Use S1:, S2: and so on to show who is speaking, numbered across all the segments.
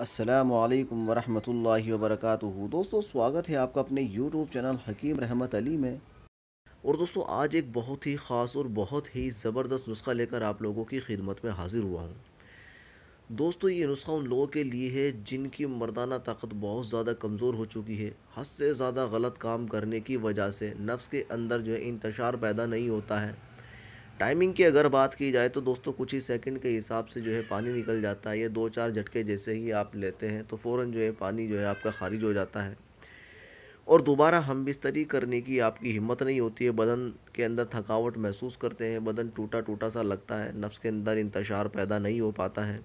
S1: असलकम वरहमल वरक दोस्तों स्वागत है आपका अपने यूट्यूब चैनल हकीम रहमत अली में और दोस्तों आज एक बहुत ही ख़ास और बहुत ही ज़बरदस्त नुस्खा लेकर आप लोगों की खिदमत में हाज़िर हुआ हूँ दोस्तों ये नुस्खा उन लोगों के लिए है जिनकी मर्दाना ताकत बहुत ज़्यादा कमज़ोर हो चुकी है हद से ज़्यादा गलत काम करने की वजह से नफ्स के अंदर जो है इंतशार पैदा नहीं होता है टाइमिंग की अगर बात की जाए तो दोस्तों कुछ ही सेकंड के हिसाब से जो है पानी निकल जाता है ये दो चार झटके जैसे ही आप लेते हैं तो फ़ौर जो है पानी जो है आपका खारिज हो जाता है और दोबारा हम बिस्तरी करने की आपकी हिम्मत नहीं होती है बदन के अंदर थकावट महसूस करते हैं बदन टूटा टूटा सा लगता है नफ्स के अंदर इंतशार पैदा नहीं हो पाता है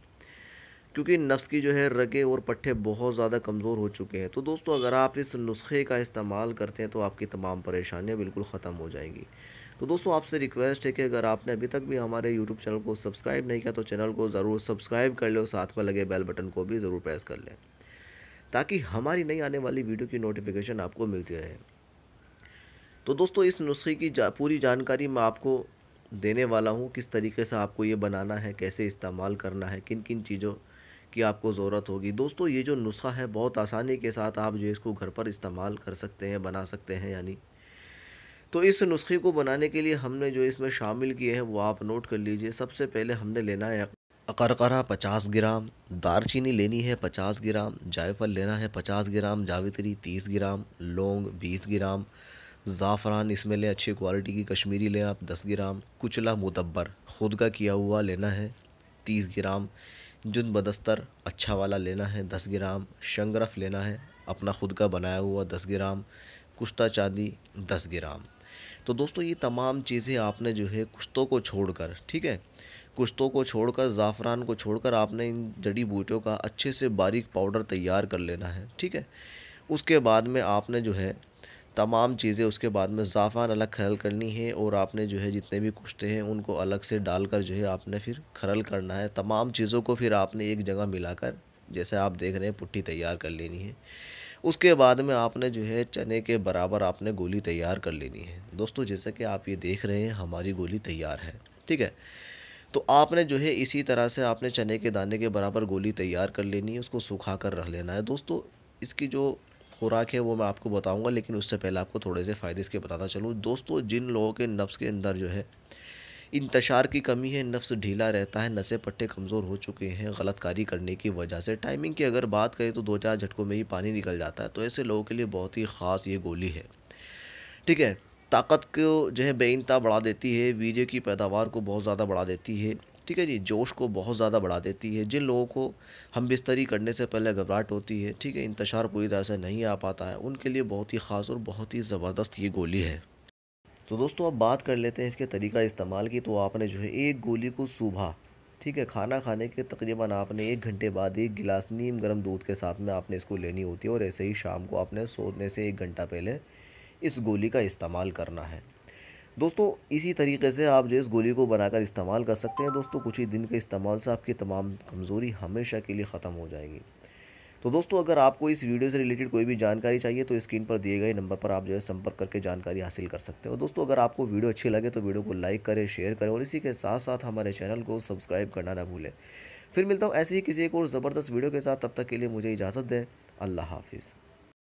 S1: क्योंकि नफ्स की जो है रगे और पट्टे बहुत ज़्यादा कमज़ोर हो चुके हैं तो दोस्तों अगर आप इस नुस्खे का इस्तेमाल करते हैं तो आपकी तमाम परेशानियाँ बिल्कुल ख़त्म हो जाएंगी तो दोस्तों आपसे रिक्वेस्ट है कि अगर आपने अभी तक भी हमारे यूट्यूब चैनल को सब्सक्राइब नहीं किया तो चैनल को ज़रूर सब्सक्राइब कर लें और साथ में लगे बेल बटन को भी ज़रूर प्रेस कर लें ताकि हमारी नई आने वाली वीडियो की नोटिफिकेशन आपको मिलती रहे तो दोस्तों इस नुस्खे की जा, पूरी जानकारी मैं आपको देने वाला हूँ किस तरीके से आपको ये बनाना है कैसे इस्तेमाल करना है किन किन चीज़ों की आपको ज़रूरत होगी दोस्तों ये जो नुस्खा है बहुत आसानी के साथ आप जो इसको घर पर इस्तेमाल कर सकते हैं बना सकते हैं यानी तो इस नुस्खे को बनाने के लिए हमने जो इसमें शामिल किए हैं वो आप नोट कर लीजिए सबसे पहले हमने लेना है अकरकरा पचास ग्राम दारचीनी लेनी है पचास ग्राम जायफल लेना है पचास ग्राम जावित्री तीस ग्राम लौंग बीस ग्राम ज़ाफ़रान इसमें लें अच्छी क्वालिटी की कश्मीरी लें आप दस ग्राम कुचला मुतबर ख़ुद का किया हुआ लेना है तीस ग्राम जुन बदस्तर अच्छा वाला लेना है दस ग्राम शंगरफ लेना है अपना ख़ुद का बनाया हुआ दस ग्राम कुश्ता चांदी दस ग्राम तो दोस्तों ये तमाम चीज़ें आपने जो है कुश्तों को छोड़कर ठीक है कुश्तों को छोड़कर ज़ाफ़रान को छोड़कर आपने इन जड़ी बूटियों का अच्छे से बारीक पाउडर तैयार कर लेना है ठीक है उसके बाद में आपने जो है तमाम चीज़ें उसके बाद में ज़ाफ़रान अलग खरल करनी है और आपने जो है जितने भी कुश्ते हैं उनको अलग से डाल कर जो है आपने फिर खरल करना है तमाम चीज़ों को फिर आपने एक जगह मिलाकर जैसे आप देख रहे हैं पुट्टी तैयार कर लेनी है उसके बाद में आपने जो है चने के बराबर आपने गोली तैयार कर लेनी है दोस्तों जैसा कि आप ये देख रहे हैं हमारी गोली तैयार है ठीक है तो आपने जो है इसी तरह से आपने चने के दाने के बराबर गोली तैयार कर लेनी है उसको सुखा कर रख लेना है दोस्तों इसकी जो खुराक है वो मैं आपको बताऊंगा लेकिन उससे पहले आपको थोड़े से फ़ायदे इसके बताता चलूँ दोस्तों जिन लोगों के नफ्स के अंदर जो है इंतशार की कमी है नफ्स ढीला रहता है नशे पट्टे कमज़ोर हो चुके हैं गलतकारी करने की वजह से टाइमिंग की अगर बात करें तो दो चार झटकों में ही पानी निकल जाता है तो ऐसे लोगों के लिए बहुत ही ख़ास ये गोली है ठीक है ताकत को जो है बेनता बढ़ा देती है वीजे की पैदावार को बहुत ज़्यादा बढ़ा देती है ठीक है जी जोश को बहुत ज़्यादा बढ़ा देती है जिन लोगों को हम बिस्तरी करने से पहले घबराहट होती है ठीक है इंतशार पूरी तरह से नहीं आ पाता है उनके लिए बहुत ही ख़ास और बहुत ही ज़बरदस्त ये गोली है तो दोस्तों अब बात कर लेते हैं इसके तरीका इस्तेमाल की तो आपने जो है एक गोली को सुबह ठीक है खाना खाने के तकरीबन आपने एक घंटे बाद एक गिलास नीम गर्म दूध के साथ में आपने इसको लेनी होती है और ऐसे ही शाम को आपने सोने से एक घंटा पहले इस गोली का इस्तेमाल करना है दोस्तों इसी तरीके से आप जो इस गोली को बनाकर इस्तेमाल कर सकते हैं दोस्तों कुछ ही दिन के इस्तेमाल से आपकी तमाम कमज़ोरी हमेशा के लिए ख़त्म हो जाएगी तो दोस्तों अगर आपको इस वीडियो से रिलेटेड कोई भी जानकारी चाहिए तो स्क्रीन पर दिए गए नंबर पर आप जो है संपर्क करके जानकारी हासिल कर सकते हो दोस्तों अगर आपको वीडियो अच्छी लगे तो वीडियो को लाइक करें शेयर करें और इसी के साथ साथ हमारे चैनल को सब्सक्राइब करना ना भूलें फिर मिलता हूँ ऐसे ही किसी एक और ज़बरदस्त वीडियो के साथ तब तक के लिए मुझे इजाज़त दें अल्लाह हाफिज़